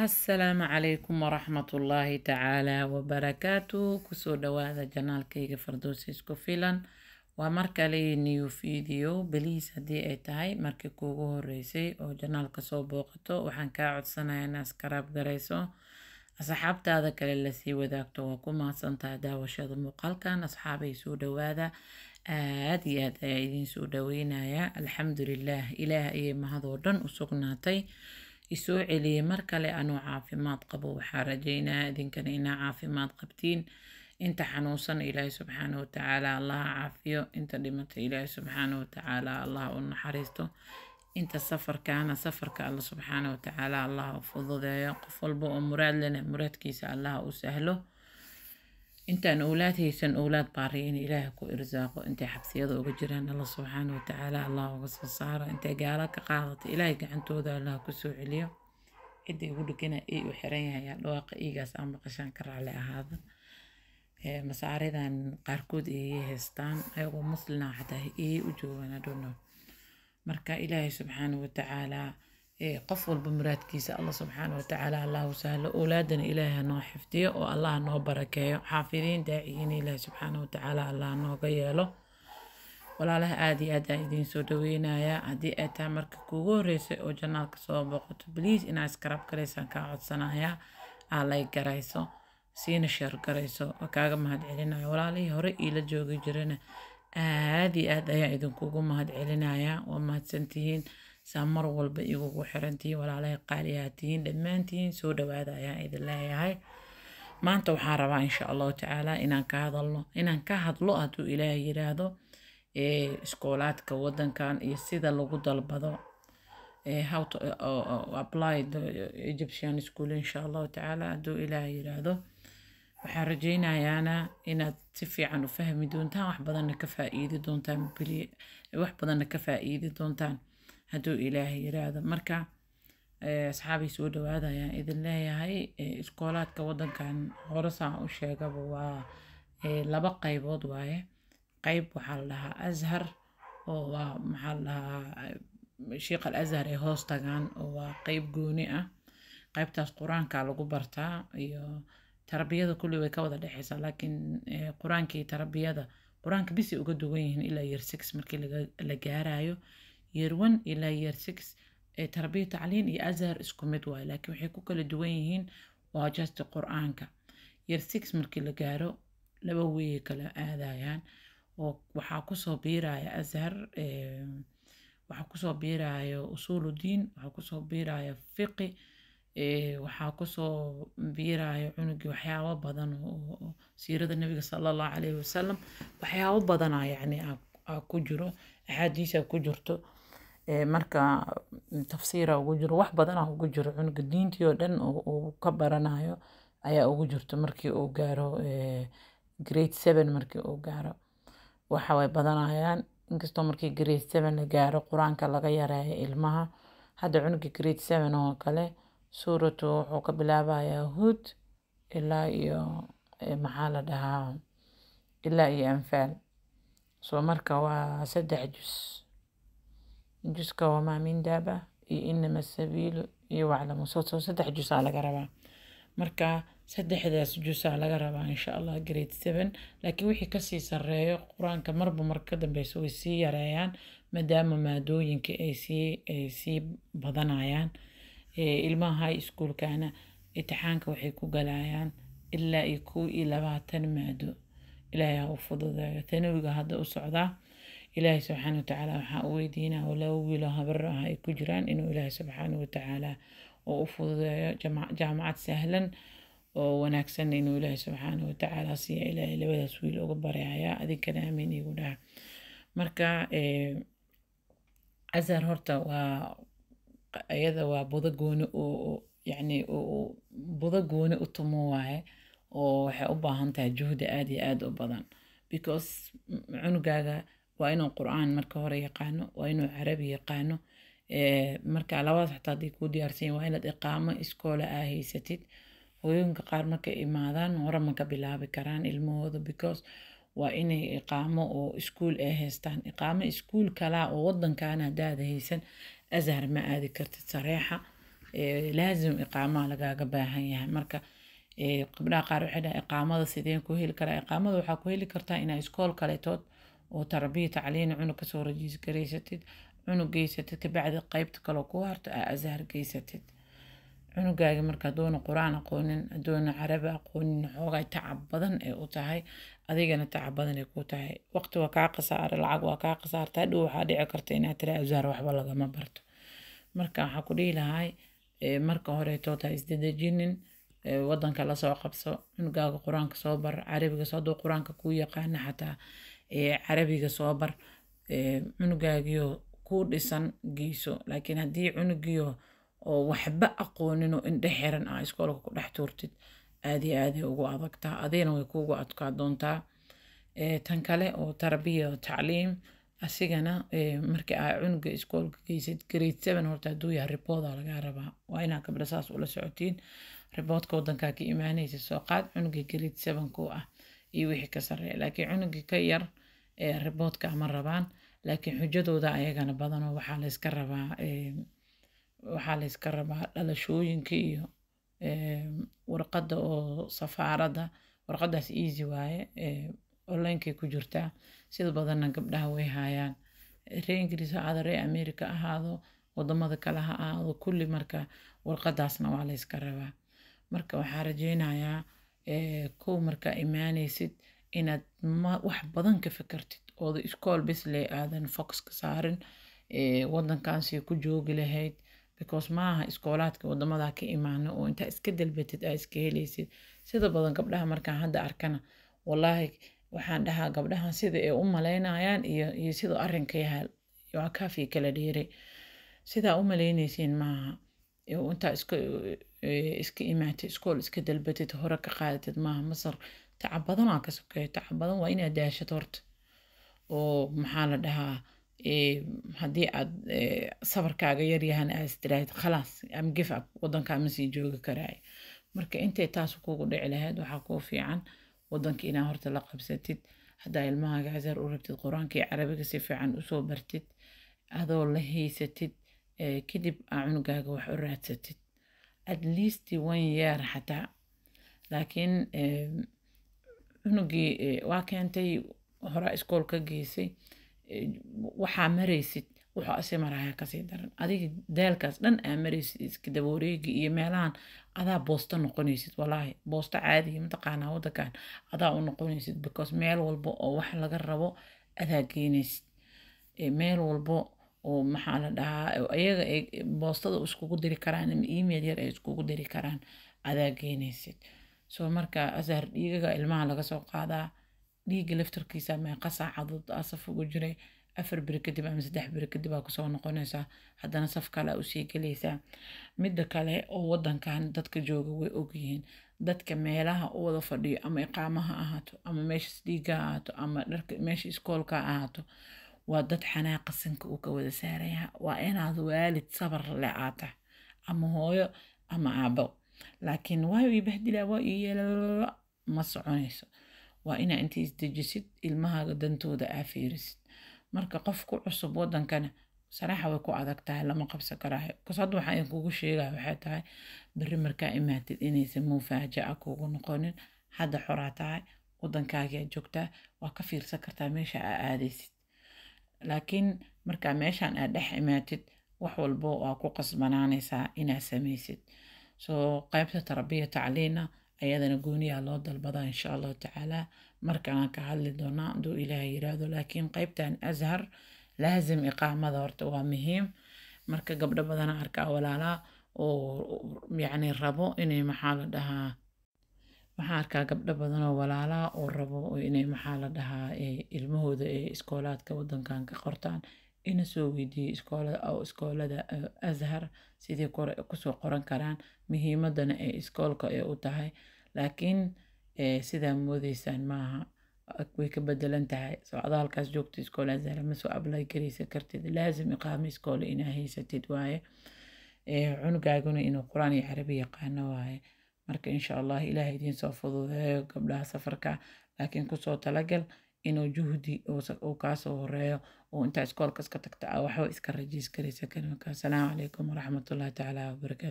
asalaamu calaykum waraxmatullaahi tacaala wabarakaatu kusoo dhawaada janaalkayga fardowsi isku filan waa markale new video beliis haddii ay tahay markii kuugu horeysay oo janaalka soo booqato waxaan kaa codsanaya in askaraab garayso asxaabtaada kale lasii wadaagto waa ku mahadsantaha daawashada muuqaalkan asxaabay soo dhawaada aada iyo aad ayaa idiin soo dhaweynaya alxamdulilaah ilaah ayay mahadoo dhan u sugnaatay isoo celiyey mar kale anuu caafimaad qabo waxaa rajaynaa idinkana inaa caafimaad qabtiin inta xanuunsan ilaahay subxaana watacaala allaha caafiyo inta dhimata ilaahay subxaana watacaala allaha u naxariisto inta safarkaana safarka alla subxaana watacaala allaha u fududeeyo qof walba oo muraad lena muraadkiisa allaha u sahlo انت ان اولاتي سن اولاد بارين الهك وارزاق وانت حبسيض وجران الله سبحانه وتعالى الله وصف صار انت قالك قاضت الهي قعنتو ذا الله كسو عليو انت يقولوا انا اي وحرين يا الواقع اي قاس عم بقشان كر على هذا إيه مساري ذا قاركود اي هيستان اي مسلنا حتى اي وجوانا دونو مركا الهي سبحانه وتعالى qof walba muraadkiisa alla subxaana watacaala allahu sahlo owlaadana ilaaha noo xifdiyo oo allah noo barakeeyo xaafidiin daaciyiina ilaah subxaana watacaala allah nooga yeelo walaalaha aada iyo aadaan idiin soo dhaweynayaa haddii ay tahay marka kuugu horeysay oo janaalka soo boqoto bliis inaa iskarab garaysaan kaa codsanayaa aa lay garayso siina sheer garayso oo kaaga mahad celinayo walaalihii hore iila joogi jirana aada iyo aad ayaa idinkugu mahad celinayaa waa mahadsantihiin saa mar walba igugu xirantihiin walaalahay qaaliyaa tihiin dhammaantihiin soo dhawaada ayaan idin leeyahay maanta waxaan rabaa insha allahu tacaala inaan ka hadalno inaan ka hadlo hadduu ilaah yiraahdo iskoolaadka wadankan iyo sida lagu dalbado apply the egyptian school insha allahu tacaala hadduu ilaah yiraahdo waxaan rajeynayaana inaad si fiican u fahmi doontaan wax badanna ka faa'iidi doontaan wax badanna ka faa'iidi doontaan hadduu ilaahay yiraahdo marka eh, asxaabay soo dhawaadayaan idin leeyahay eh, iskoolaadka wadankan horasaan u sheegaba waa eh, laba qaybood waaye qeyb waxaa la dhahaa ashar oo waa maxaa la dhahaa sheekh al ashar ay hoos tagaan oo waa qeyb gooni ah qeybtaas qur-aanka lagu bartaa iyo tarbiyada kulli way ka wada dhexeysaa laakiin qur-aankii tarbiyada qur-aanka bisay uga duwan yihiin ilaa year six markii la gaarayo year one ilaa year six ee tarbiya tacliin iyo azhar isku mid waay laakiin waxay ku kala duwan yihiin waa just qur-aanka year six markii la gaaro laba weeye kala aadayaan oo waxaa kusoo biiraya azhar waxaa kusoo biiraya usuuludiin waxaa kusoo biiraya fiqi waxaa kusoo biiraya cunugii waxyaabo badan siirada nabiga sala allahu calayhi wasalam waxyaabo badana yacni aa ku jiro axaadiisa ku jirto marka mm, tafsiira ugu jiro wax badana ah ugu jiro cunuga diintii oo dhan uu ka baranayo ayaa ugu jirto markii uu gaaro grade seven markii uu gaaro waxa badanayaan inkastoo markii grade seven la gaaro qur-aanka laga yaraayo ilmaha hadda cunuga grade seven oo kale suuratu wuxuu ka bilaabayaa hood ilaa iyo maxaa la dhahaa ilaa iyo anfaal soo marka waa saddex jus juska waa maa daaba iyo inama sabiilu iyo waclamu soo saddex jusaa laga rabaa marka saddexdaas jusaa laga rabaa insha allah grade seven laakiin wixii kasii sareeyo qur-aanka marba marka ka way sii yareeyaan maadaama maadooyinka ay sii ay sii badanayaan ilmaha high schoolkana itixaanka waxay ku galayaan ilaa iyo kow iyo labaatan maado ilaahay ha u fududeeyo tanawiga hadda u socdaa ilaahay subxaana watacaala waxaa u weydiinaa oo laba wiiloo habaro ah ay ku jiraan inuu ilaahay subxaana watacaala oo u fududeeyo jaamacad sahlan oo wanaagsan inuu ilaahay subxaana watacaala siiya ilaahay labadaas wiil uga barayaya adinkana aamin igu dhaha marka eh, casar horta waa iyada waa budo gooni yani buda gooni u tumo waaye oo waxay u baahan tahay juhdi aada iyo aada u badan because cunugaaga waa inuu qur-aan marka hore yaqaano waa inuu carabi yaqaano marka labadaas xataa haday kuu diyaarsanyiin waa inaad iqaamo iskoola aa haysatid hooyooyinka qaar markay imaadaan hore maka bilaabi karaan ilmahooda because waa inay iqaamo oo iskuul ay haystaan iqaamo iskuul kalaa oo wadankaana hadaada haysan azhar ma aadi kartid sareexa laazim iqaamaha lagaaga baahan yahay marka qabdhaha qaar waxay dhaha iqaamada sideen ku heli karaa iqaamada waxaa ku heli kartaa inaa iskool kaletood oo tarbiya tacliina cunug kasoo rajiisgareysatid cunug geysatid kabacdi qeybta kaloo kuu harto aa ashaar geysatid cunugaagi marka hadoona qur-aan aqoonin hadoona carabi aqoonin xoogaa tacab badan ay u tahay adigana tacab badan ay ku tahay waqti waa kaa khasaara lacag waa kaa khasaarta hadhow waxaa dhici karta inaad tira ashaar waxba lagama barto marka waxaa ku dhihi lahay marka horeetood ha wadanka lasoo qabso cunugaaga qur-aanka soo bar carabigas hadduu qur-aanka kuu yaqaana xataa carabiga soo bar cunugaagiyo ku dhisan geyso laakiin haddii cunugiyo oo waxba aqoonin oo indhe xiran ah iskoolka ku dhex tuurtid aad iyo ugu adagtaa adigana way kuugu adkaa doontaa tan kale oo tarbiya tacliim asigana markii aa cunuga iskoolka geysid grade seven horta hadduu yahay ribooda lagaa rabaa waa inaa gabdha saas ula socotiin riboodka wadankaa ka imaanaysa soo qaad cunugii grade seven ku ah iyo wixii ka sarreeya laakiin cunugii ka yar riboodka ama rabaan laakiin xujadooda ayagana badanoo waxaa layska rabaa waxaa layska rabaa dhalashooyinka iyo warqada oo safaarada warqadaas easy waaye onlinekay ku jirtaa sida badanna gabdhaha way haayaan ree ingiriis ha ahaado ree america ahaado wadamada kale ha ahaado kulli marka warqadaasna waa layska rabaa marka waxaa rajeynayaa kow marka imaanaysid inaad wax badan ka fakartid ooda iskool bisley aadan fox saarin wadankaasi ku joogi lahayd because maaha iskoolaadka wadamada ka imaano oo intaa iska dalbatid aa iska helaysid sida badan gabdhaha markaan hadda arkana walaahi waxaan dhahaa gabdhaha sida ay u malaynayaan iyo sida arinkayaha kaafii kala dheeray sidaa u malayneyseen maaha intaa iska imaatid iskool iska dalbatid hore ka qaadatid maaha masar tacab badan aa kasabkay tacab badan waa inaad daashad horta oo maxaa la dhahaa haddii aad sabarkaaga yaryahan aad tiraahid khalaas am gifab wadankaa masii joogi karaayo marka intay taas kugu dhici lahayd waxaa kuu fiican wadanka inaa horta la qabsatid haddaa ilmahaaga azar u rabtid qur aankii carabiga si fiican usoo bartid adoo la haysatid kadib aa cunugaaga wax u raadsatid at least one year xataa laakiin cunugii eh, waa keentay horaa iskool ka geysay eh, waxaa maraysid wuxuu asi maraya kasii daran adiga daalkaas dhan aa maraysid iskadaba wareegi iyo meelahan adaa boosta noqonaysid walaahi boosta caadiya mataqaanaa wadankan adaa u noqonaysid because meel walba oo wax laga rabo adaa geenaysid eh, meel walba oo maxaa la dhahaa ayaga boostada iskugu diri karaan ama email yar ay iskugu diri karaan adaa geenaysid soo markaa asahar dhiigaga ilmaha laga soo qaadaa dhiigga laftarkiisa ama cadud a ah saf ugu jiray afar beri kadib ama saddex beri kadib aa kusoo noqonaysaa haddana saf kale usii gelaysaa midda kale oo wadankan dadka jooga way ogyihiin dadka meelaha u wada fadhiyo ama iqaamaha ahaato ama meeshas dhiigga ha ahaato ama dharka meesha iskoolka ahaato waa dad xanaaqa sanka uu ka wada saarayaa waa inaad waalid sabar le aata ama hooyo ama aabo laakiin waayo ii bahdilaa waa iyo yeelala ma soconayso waa inaa inta isdejisid ilmahaaga dantooda aa fiirisid marka qof ku cusub wadankana saraaxa way ku adag tahay lama qabsan karaayo bas hadda waxaa idin kugu sheegaya waxay tahay beri markaa imaatid inaysan muufaajaca kugu noqonin hadda xoraa tahay wadankaagiaa joogtaa waa ka fiirsan kartaa meesha aa aadaysid laakiin markaa meeshaan aa dhex imaatid wax walbo waa ku qasbanaanaysaa inaa samaysid soo qeybta tarabiya tacliina ayadana gooniyaha loo dalbadaa insha allahu tacaala markalaan ka hadli doonaa haduu ilaah yiraahdo laakiin qeybtan ashar laazim iqaamada horta waa muhiim marka gabdho badana arkaa walaalaa oo yani rabo inay maxaa la dhahaa waxaan arkaa gabdho badanoo walaalaa oo rabo inay maxaa la dhahaa eh, ilmahooda ee iskoolaadka waddankan ka qortaan ina soo weydiiyo iskoolada eh, Azhar sidii kusoo qoran karaan muhiimadana ee iskoolka ee u tahay laakiin eh, sidaa moodeysaan maaha way ka bedelan tahay halkaas joogta iskool Azhar masoo ablay apply garaysa kartid laazim iqaamo iskoole inaa haysatid waaye eh, cunugaaguna inuu qur-aan iyo carabi yaqaano waaye marka insha allah ilaahay idiin soo fududeeyo gabdhaha safarka laakiin kusoo talagal inuu juhdi uu kaasoo horeeyo oo intaa iskoolkas ka tagta a ah, waxba iska rajiis karaysa kalimakaa asalaamu calaykum waraxmatullahi tacaala wabarakaatu